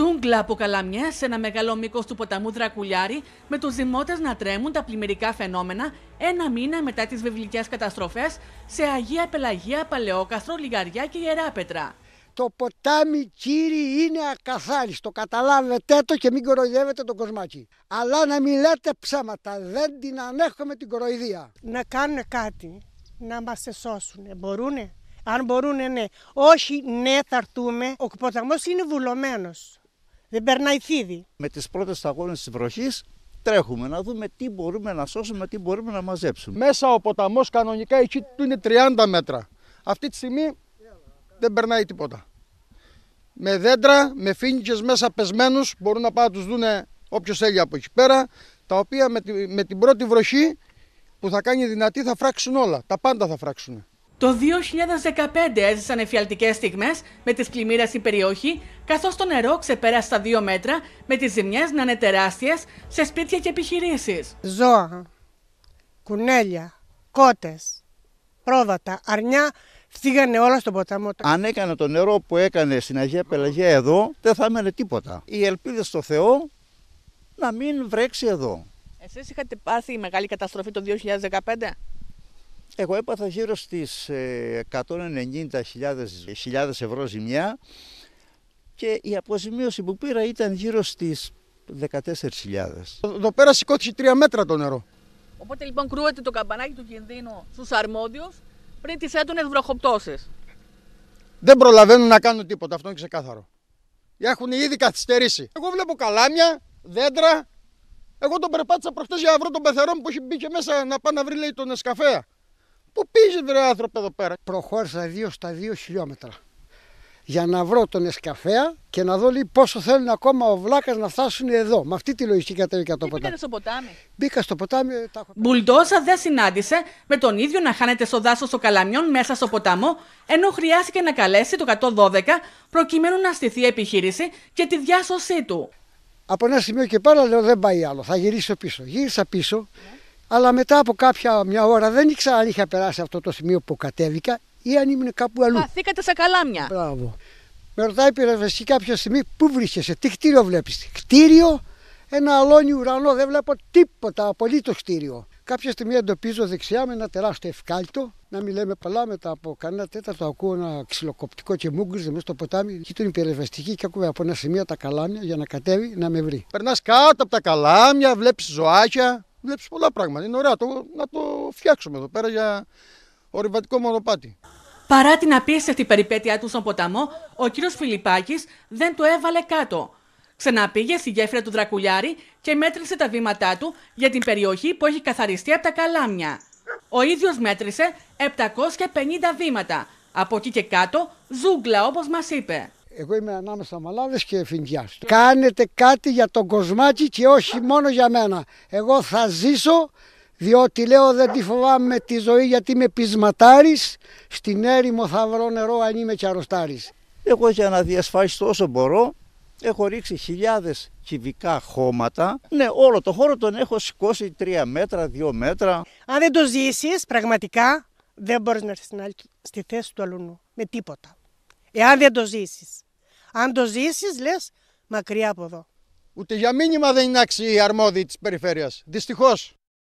ζούγκλα από καλαμιές σε ένα μεγάλο μήκος του ποταμού Δρακουλιάρη, με τους δημότες να τρέμουν τα πλημμυρικά φαινόμενα ένα μήνα μετά τις βιβλικές καταστροφές σε Αγία Πελαγία, Παλαιόκαστρο, Λιγαριά και Ιεράπετρα. Το ποτάμι κύριοι είναι ακαθάριστο. Καταλάβετε το και μην κοροϊδεύετε τον κοσμάκι. Αλλά να μην λέτε ψέματα. Δεν την ανέχομαι την κοροϊδία. Να κάνουν κάτι. Να μας σώσουν. Μπορούνε. Αν μπορούν ναι. Όχι, ναι, θα έρθουμε. Ο ποταμός είναι βουλωμένος δεν περνάει φίδι. Με τις πρώτες σταγόνε της βροχής τρέχουμε να δούμε τι μπορούμε να σώσουμε, τι μπορούμε να μαζέψουμε. Μέσα ο ποταμός κανονικά εκεί του είναι 30 μέτρα. Αυτή τη στιγμή δεν περνάει τίποτα. Με δέντρα, με φίνικες μέσα πεσμένους, μπορούν να πάνε να τους δούνε όποιος θέλει από εκεί πέρα τα οποία με, με την πρώτη βροχή που θα κάνει δυνατή θα φράξουν όλα, τα πάντα θα φράξουν. Το 2015 έζησαν εφιαλτικές στιγμές με τις πλημμύρες στην περιοχή, καθώς το νερό ξεπέρασε τα δύο μέτρα με τις ζημιές να είναι τεράστιες σε σπίτια και επιχειρήσεις. Ζώα, κουνέλια, κότες, πρόβατα, αρνιά, φύγανε όλα στον ποταμό. Αν έκανε το νερό που έκανε στην Αγία Πελαγία εδώ, δεν θα έμενε τίποτα. Οι ελπίδες στο Θεό να μην βρέξει εδώ. Εσείς είχατε πάθει μεγάλη καταστροφή το 2015? Εγώ έπαθα γύρω στις 190.000 ε, ε, ευρώ ζημιά και η αποζημίωση που πήρα ήταν γύρω στις 14.000. Εδώ πέρα σηκώθηκε τρία μέτρα το νερό. Οπότε λοιπόν κρούεται το καμπανάκι του κινδύνου στους αρμόδιους πριν τις έντονες βροχοπτώσεις. Δεν προλαβαίνουν να κάνουν τίποτα, αυτό είναι ξεκάθαρο. Έχουν ήδη καθυστερήσει. Εγώ βλέπω καλάμια, δέντρα. Εγώ τον περπάτησα προχτές για να βρω τον πεθερό μου που έχει μπει και μέσα να πάει να βρει λέει τον εσκαφέα. Πού πήγε βρε άνθρωπο εδώ πέρα. Προχώρησα δύο στα δύο χιλιόμετρα για να βρω τον εσκαφέα και να δω λέει, πόσο θέλουν ακόμα ο Βλάκας να φτάσουν εδώ. Με αυτή τη λογική κατέβηκα το ποτάμι. στο ποτάμι. Μπήκα στο ποτάμι. Ε, τα δεν συνάντησε με τον ίδιο να χάνεται στο δάσος των Καλαμιών μέσα στο ποταμό, ενώ χρειάστηκε να καλέσει το 112 προκειμένου να στηθεί η επιχείρηση και τη διάσωσή του. Από ένα σημείο και πέρα λέω δεν πάει άλλο, θα γυρίσω πίσω. Γύρισα πίσω. Yeah. Ναι αλλά μετά από κάποια μια ώρα δεν ήξερα αν είχα περάσει αυτό το σημείο που κατέβηκα ή αν ήμουν κάπου αλλού. αλώνιο ουρανό, δεν βλέπω τίποτα, καλάμια. Μπράβο. Με ρωτάει πυροσβεστική κάποια στιγμή πού βρίσκεσαι, τι κτίριο βλέπεις. Κτίριο, ένα αλόνι ουρανό, δεν βλέπω τίποτα, απολύτως κτίριο. Κάποια στιγμή εντοπίζω δεξιά με ένα τεράστιο ευκάλυτο, να μην λέμε πολλά μετά από κανένα τέταρτο. Ακούω ένα ξυλοκοπτικό και μούγκριζε μέσα στο ποτάμι. Εκεί την υπερευαιστική και ακούω από ένα σημείο τα καλάμια για να κατέβει να με βρει. Περνάς κάτω από τα καλάμια, βλέπεις ζωάκια. Βλέπεις πολλά πράγματα. Είναι ωραία το, να το φτιάξουμε εδώ πέρα για ορειβατικό μονοπάτι. Παρά την απίστευτη περιπέτειά του στον ποταμό, ο κύριος Φιλιπάκης δεν το έβαλε κάτω. Ξαναπήγε στη γέφυρα του Δρακουλιάρη και μέτρησε τα βήματά του για την περιοχή που έχει καθαριστεί από τα καλάμια. Ο ίδιος μέτρησε 750 βήματα. Από εκεί και κάτω, ζούγκλα όπως μας είπε. Εγώ είμαι ανάμεσα μαλάδες και φιντιά. Κάνετε κάτι για τον κοσμάκι και όχι μόνο για μένα. Εγώ θα ζήσω διότι λέω δεν τη φοβάμαι τη ζωή γιατί είμαι πεισματάρης. Στην έρημο θα βρω νερό αν είμαι και αρρωστάρης. Εγώ για να διασφαλίσω όσο μπορώ έχω ρίξει χιλιάδες κυβικά χώματα. Ναι, όλο το χώρο τον έχω σηκώσει τρία μέτρα, δύο μέτρα. Αν δεν το ζήσεις, πραγματικά δεν μπορείς να έρθεις στη θέση του αλουνού με τίποτα. Εάν δεν το ζήσεις. Αν το ζήσεις, λες μακριά από εδώ. Ούτε για μήνυμα δεν είναι άξιοι οι αρμόδιοι της περιφέρειας. Δυστυχώς.